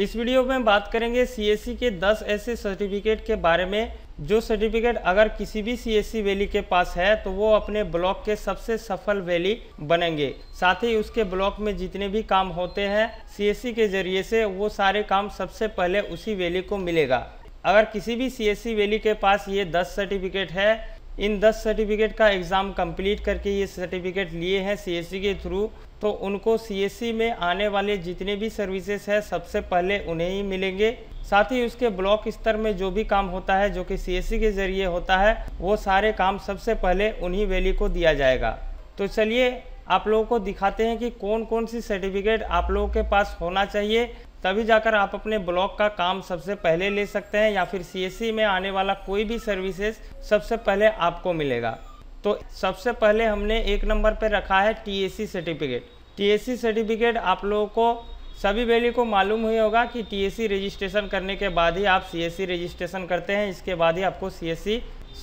इस वीडियो में बात करेंगे सी e के 10 ऐसे सर्टिफिकेट के बारे में जो सर्टिफिकेट अगर किसी भी सी वैली e के पास है तो वो अपने ब्लॉक के सबसे सफल वैली बनेंगे साथ ही उसके ब्लॉक में जितने भी काम होते हैं सी e के जरिए से वो सारे काम सबसे पहले उसी वैली को मिलेगा अगर किसी भी सी वैली के पास ये दस सर्टिफिकेट है इन 10 सर्टिफिकेट का एग्ज़ाम कंप्लीट करके ये सर्टिफिकेट लिए हैं सीएससी के थ्रू तो उनको सीएससी e में आने वाले जितने भी सर्विसेज है सबसे पहले उन्हें ही मिलेंगे साथ ही उसके ब्लॉक स्तर में जो भी काम होता है जो कि सीएससी e के जरिए होता है वो सारे काम सबसे पहले उन्हीं वैली को दिया जाएगा तो चलिए आप लोगों को दिखाते हैं कि कौन कौन सी सर्टिफिकेट आप लोगों के पास होना चाहिए तभी जाकर आप अपने ब्लॉक का काम सबसे पहले ले सकते हैं या फिर सीएससी e में आने वाला कोई भी सर्विसेज सबसे पहले आपको मिलेगा तो सबसे पहले हमने एक नंबर पर रखा है टीएसी सर्टिफिकेट टीएसी सर्टिफिकेट आप लोगों को सभी वैली को मालूम ही होगा कि टीएसी रजिस्ट्रेशन करने के बाद ही आप सी रजिस्ट्रेशन करते हैं इसके बाद ही आपको सी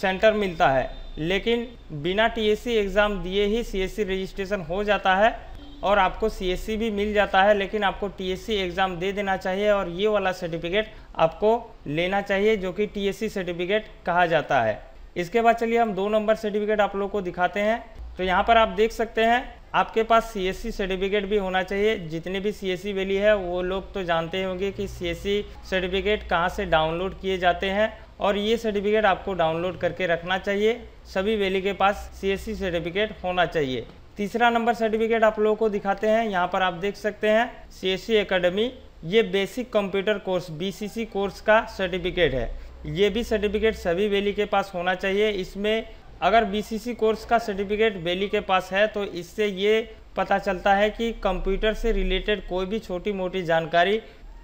सेंटर मिलता है लेकिन बिना टीएससी एग्ज़ाम दिए ही सी रजिस्ट्रेशन हो जाता है और आपको सी भी मिल जाता है लेकिन आपको टीएससी एग्ज़ाम दे देना चाहिए और ये वाला सर्टिफिकेट आपको लेना चाहिए जो कि टीएससी सर्टिफिकेट कहा जाता है इसके बाद चलिए हम दो नंबर सर्टिफिकेट आप लोग को दिखाते हैं तो यहाँ पर आप देख सकते हैं आपके पास सी सर्टिफिकेट भी होना चाहिए जितने भी सी वैली है वो लोग तो जानते होंगे कि सी सर्टिफिकेट कहाँ से डाउनलोड किए जाते हैं और ये सर्टिफिकेट आपको डाउनलोड करके रखना चाहिए सभी वैली के पास सी सर्टिफिकेट होना चाहिए तीसरा नंबर सर्टिफिकेट आप लोगों को दिखाते हैं यहाँ पर आप देख सकते हैं सी एस अकेडमी ये basic computer course C course का सर्टिफिकेट है ये भी सर्टिफिकेट सभी बेली के पास होना चाहिए इसमें अगर बीसीसी कोर्स का सर्टिफिकेट बेली के पास है तो इससे ये पता चलता है कि कंप्यूटर से रिलेटेड कोई भी छोटी मोटी जानकारी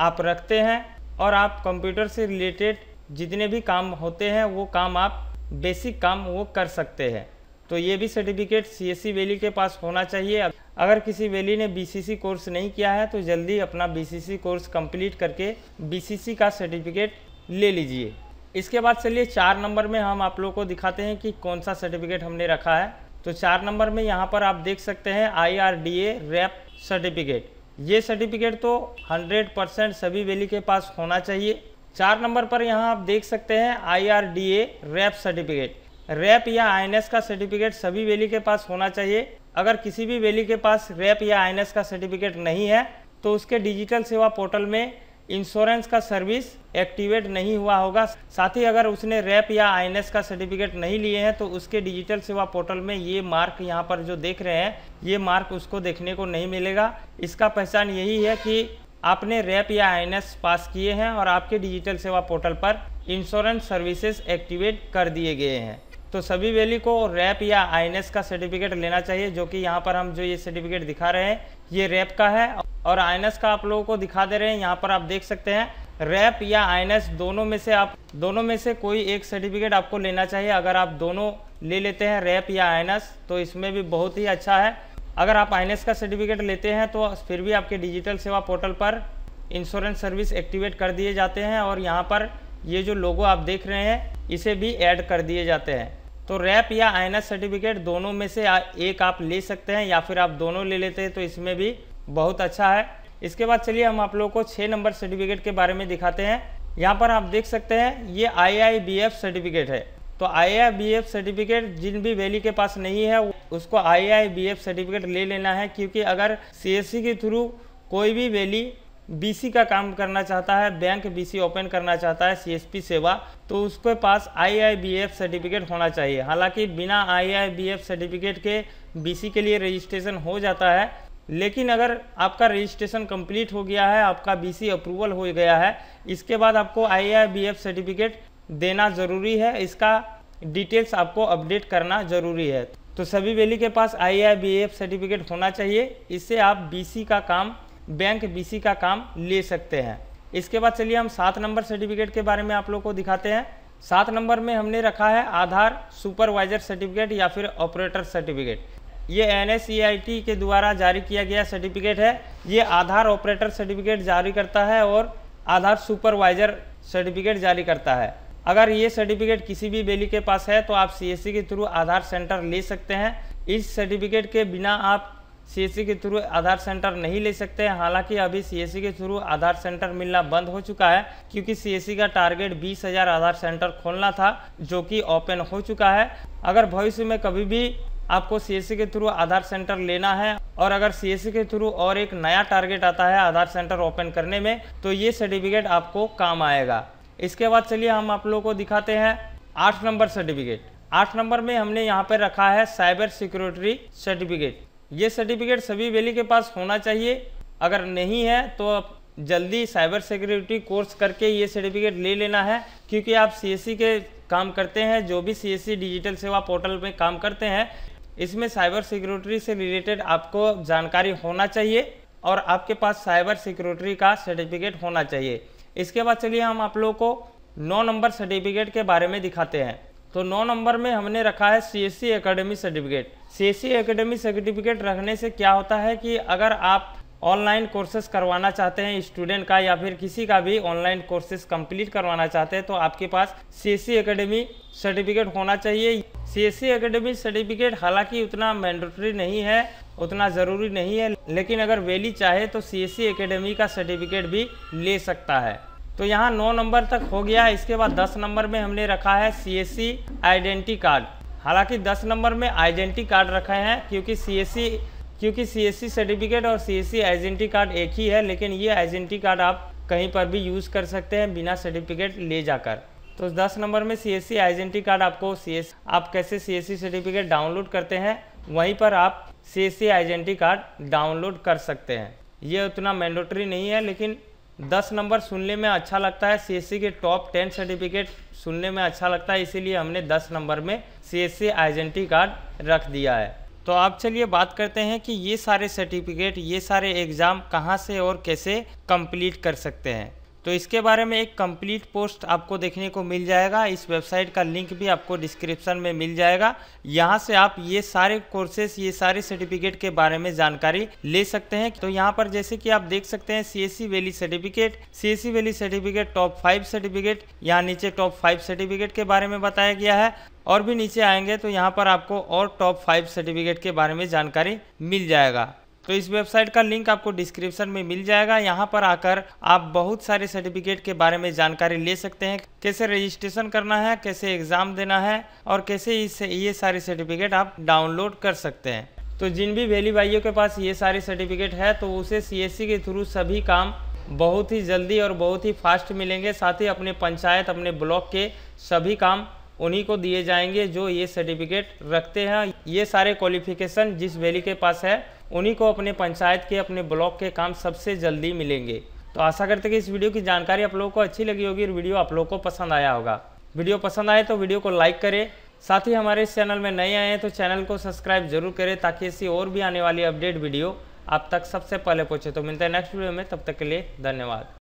आप रखते हैं और आप कंप्यूटर से रिलेटेड जितने भी काम होते हैं वो काम आप बेसिक काम वो कर सकते हैं तो ये भी सर्टिफिकेट सी एस वैली के पास होना चाहिए अगर किसी वैली ने बीसीसी कोर्स नहीं किया है तो जल्दी अपना बीसीसी कोर्स कंप्लीट करके बीसीसी का सर्टिफिकेट ले लीजिए इसके बाद चलिए चार नंबर में हम आप लोग को दिखाते हैं कि कौन सा सर्टिफिकेट हमने रखा है तो चार नंबर में यहाँ पर आप देख सकते हैं आई आर डी ए रैप सर्टिफिकेट ये सर्टिफिकेट तो 100 परसेंट सभी वैली के पास होना चाहिए चार नंबर पर यहाँ आप देख सकते हैं आई आर डी ए रैप सर्टिफिकेट रैप या आई का सर्टिफिकेट सभी वैली के पास होना चाहिए अगर किसी भी वैली के पास रैप या आई का सर्टिफिकेट नहीं है तो उसके डिजिटल सेवा पोर्टल में इंश्योरेंस का सर्विस एक्टिवेट नहीं हुआ होगा साथ ही अगर उसने रैप या आईएनएस का सर्टिफिकेट नहीं लिए हैं तो उसके डिजिटल सेवा पोर्टल में ये मार्क यहाँ पर जो देख रहे हैं ये मार्क उसको देखने को नहीं मिलेगा इसका पहचान यही है कि आपने रैप या आईएनएस पास किए हैं और आपके डिजिटल सेवा पोर्टल पर इंश्योरेंस सर्विसेज एक्टिवेट कर दिए गए हैं तो सभी वैली को रैप या आईएनएस का सर्टिफिकेट लेना चाहिए जो कि यहाँ पर हम जो ये सर्टिफिकेट दिखा रहे हैं ये रैप का है और आयनस का आप लोगों को दिखा दे रहे हैं यहाँ पर आप देख सकते हैं रैप या आयनस दोनों में से आप दोनों में से कोई एक सर्टिफिकेट आपको लेना चाहिए अगर आप दोनों ले लेते हैं रैप या आयनस तो इसमें भी बहुत ही अच्छा है अगर आप आयनस का सर्टिफिकेट लेते हैं तो फिर भी आपके डिजिटल सेवा पोर्टल पर इंश्योरेंस सर्विस एक्टिवेट कर दिए जाते हैं और यहाँ पर ये जो लोगो आप देख रहे हैं इसे भी ऐड कर दिए जाते हैं तो रैप या आईनस सर्टिफिकेट दोनों में से एक आप ले सकते हैं या फिर आप दोनों ले लेते हैं तो इसमें भी बहुत अच्छा है इसके बाद चलिए हम आप लोगों को छः नंबर सर्टिफिकेट के बारे में दिखाते हैं यहाँ पर आप देख सकते हैं ये आई सर्टिफिकेट है तो आई सर्टिफिकेट जिन भी वैली के पास नहीं है उसको आई सर्टिफिकेट ले लेना है क्योंकि अगर सी के थ्रू कोई भी वैली बीसी का काम करना चाहता है बैंक बीसी ओपन करना चाहता है सीएसपी सेवा तो उसके पास आईआईबीएफ सर्टिफिकेट होना चाहिए हालांकि बिना आईआईबीएफ सर्टिफिकेट के बीसी के लिए रजिस्ट्रेशन हो जाता है लेकिन अगर आपका रजिस्ट्रेशन कंप्लीट हो गया है आपका बीसी अप्रूवल हो गया है इसके बाद आपको आईआईबीएफ सर्टिफिकेट देना ज़रूरी है इसका डिटेल्स आपको अपडेट करना ज़रूरी है तो सभी वैली के पास आईआईबीएफ सर्टिफिकेट होना चाहिए इससे आप बीसी का काम बैंक बीसी का काम ले सकते हैं इसके बाद चलिए हम सात नंबर सर्टिफिकेट के बारे में आप लोग को दिखाते हैं सात नंबर में हमने रखा है आधार सुपरवाइजर सर्टिफिकेट या फिर ऑपरेटर सर्टिफिकेट ये एन e के द्वारा जारी किया गया सर्टिफिकेट है ये आधार ऑपरेटर सर्टिफिकेट जारी करता है और आधार सुपरवाइजर सर्टिफिकेट जारी करता है अगर ये सर्टिफिकेट किसी भी बेली के पास है तो आप सी e के थ्रू आधार सेंटर ले सकते हैं इस सर्टिफिकेट के बिना आप सी e के थ्रू आधार सेंटर नहीं ले सकते हैं हालांकि अभी सी के थ्रू आधार सेंटर मिलना बंद हो चुका है क्योंकि सी का टारगेट 20,000 आधार सेंटर खोलना था जो कि ओपन हो चुका है अगर भविष्य में कभी भी आपको सी e के थ्रू आधार सेंटर लेना है और अगर सी e के थ्रू और एक नया टारगेट आता है आधार सेंटर ओपन करने में तो ये सर्टिफिकेट आपको काम आएगा इसके बाद चलिए हम आप लोगों को दिखाते हैं आठ नंबर सर्टिफिकेट आठ नंबर में हमने यहाँ पर रखा है साइबर सिक्योरिटी सर्टिफिकेट ये सर्टिफिकेट सभी वैली के पास होना चाहिए अगर नहीं है तो आप जल्दी साइबर सिक्योरिटी कोर्स करके ये सर्टिफिकेट ले लेना है क्योंकि आप सी e के काम करते हैं जो भी सी डिजिटल सेवा पोर्टल में काम करते हैं इसमें साइबर सिक्योरिटी से रिलेटेड आपको जानकारी होना चाहिए और आपके पास साइबर सिक्योरिटी का सर्टिफिकेट होना चाहिए इसके बाद चलिए हम आप लोगों को नौ नंबर सर्टिफिकेट के बारे में दिखाते हैं तो नौ नंबर में हमने रखा है C S C academy certificate C S C academy certificate रखने से क्या होता है कि अगर आप ऑनलाइन कोर्सेज करवाना चाहते हैं स्टूडेंट का या फिर किसी का भी ऑनलाइन कोर्सेज कंप्लीट करवाना चाहते हैं तो आपके पास C S C academy certificate होना चाहिए सी एस सी सर्टिफिकेट हालांकि उतना मैंडेटरी नहीं है उतना ज़रूरी नहीं है लेकिन अगर वैली चाहे तो सी एस सी एकेडमी का सर्टिफिकेट भी ले सकता है तो यहाँ नौ नंबर तक हो गया इसके बाद दस नंबर में हमने रखा है C S C identity card हालांकि दस नंबर में आइडेंटी कार्ड रखे हैं क्योंकि सी एस सी क्योंकि सी एस सी सर्टिफिकेट और C S C identity card एक ही है लेकिन ये आइडेंटी कार्ड आप कहीं पर भी यूज़ कर सकते हैं बिना सर्टिफिकेट ले जाकर तो दस नंबर में C S C identity card आपको सी एस आप कैसे C S C certificate download करते हैं वहीं पर आप C S C identity card download कर सकते हैं ये उतना मैंडेटरी नहीं है लेकिन दस नंबर सुनने में अच्छा लगता है सी के टॉप टेन सर्टिफिकेट सुनने में अच्छा लगता है इसीलिए हमने दस नंबर में सी सी आइडेंटी कार्ड रख दिया है तो आप चलिए बात करते हैं कि ये सारे सर्टिफिकेट ये सारे एग्ज़ाम कहाँ से और कैसे कंप्लीट कर सकते हैं तो इसके बारे में एक कंप्लीट पोस्ट आपको देखने को मिल जाएगा इस वेबसाइट का लिंक भी आपको डिस्क्रिप्शन में मिल जाएगा यहाँ से आप ये सारे कोर्सेस ये सारे सर्टिफिकेट के बारे में जानकारी ले सकते हैं तो यहाँ पर जैसे कि आप देख सकते हैं C VLE certificate C VLE certificate top five certificate यहाँ नीचे टॉप फाइव सर्टिफिकेट के बारे में बताया गया है और भी नीचे आएंगे तो यहाँ पर आपको और टॉप फाइव सर्टिफिकेट के बारे में जानकारी मिल जाएगा तो इस वेबसाइट का लिंक आपको डिस्क्रिप्शन में मिल जाएगा यहाँ पर आकर आप बहुत सारे सर्टिफिकेट के बारे में जानकारी ले सकते हैं कैसे रजिस्ट्रेशन करना है कैसे एग्ज़ाम देना है और कैसे इस ये सारे सर्टिफिकेट आप डाउनलोड कर सकते हैं तो जिन भी वैली भाइयों के पास ये सारे सर्टिफिकेट है तो उसे सी के थ्रू सभी काम बहुत ही जल्दी और बहुत ही फास्ट मिलेंगे साथ ही अपने पंचायत अपने ब्लॉक के सभी काम उन्हीं को दिए जाएंगे जो ये सर्टिफिकेट रखते हैं ये सारे क्वालिफिकेशन जिस वैली के पास है उन्हीं को अपने पंचायत के अपने ब्लॉक के काम सबसे जल्दी मिलेंगे तो आशा करते कि इस वीडियो की जानकारी आप लोगों को अच्छी लगी होगी और वीडियो आप लोगों को पसंद आया होगा वीडियो पसंद आए तो वीडियो को लाइक करें साथ ही हमारे इस चैनल में नए आए हैं तो चैनल को सब्सक्राइब जरूर करें ताकि ऐसी और भी आने वाली अपडेट वीडियो आप तक सबसे पहले पहुँचे तो मिलते हैं नेक्स्ट वीडियो में तब तक के लिए धन्यवाद